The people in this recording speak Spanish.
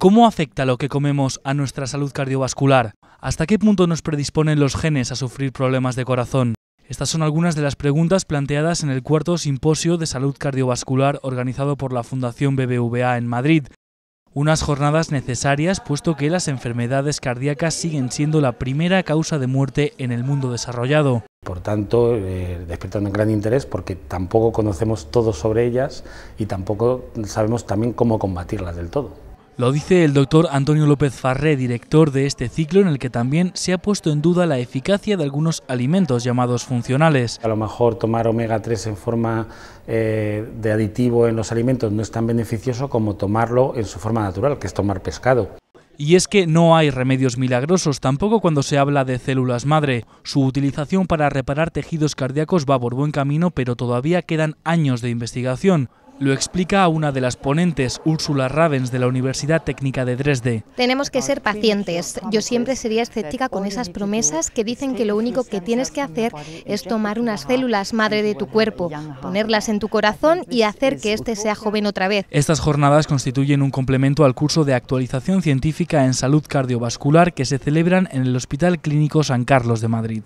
¿Cómo afecta lo que comemos a nuestra salud cardiovascular? ¿Hasta qué punto nos predisponen los genes a sufrir problemas de corazón? Estas son algunas de las preguntas planteadas en el cuarto simposio de salud cardiovascular organizado por la Fundación BBVA en Madrid. Unas jornadas necesarias puesto que las enfermedades cardíacas siguen siendo la primera causa de muerte en el mundo desarrollado. Por tanto, eh, despertando un gran interés porque tampoco conocemos todo sobre ellas y tampoco sabemos también cómo combatirlas del todo. Lo dice el doctor Antonio López Farré, director de este ciclo, en el que también se ha puesto en duda la eficacia de algunos alimentos llamados funcionales. A lo mejor tomar omega 3 en forma eh, de aditivo en los alimentos no es tan beneficioso como tomarlo en su forma natural, que es tomar pescado. Y es que no hay remedios milagrosos, tampoco cuando se habla de células madre. Su utilización para reparar tejidos cardíacos va por buen camino, pero todavía quedan años de investigación. Lo explica una de las ponentes, Úrsula Ravens, de la Universidad Técnica de Dresde. Tenemos que ser pacientes. Yo siempre sería escéptica con esas promesas que dicen que lo único que tienes que hacer es tomar unas células madre de tu cuerpo, ponerlas en tu corazón y hacer que éste sea joven otra vez. Estas jornadas constituyen un complemento al curso de actualización científica en salud cardiovascular que se celebran en el Hospital Clínico San Carlos de Madrid.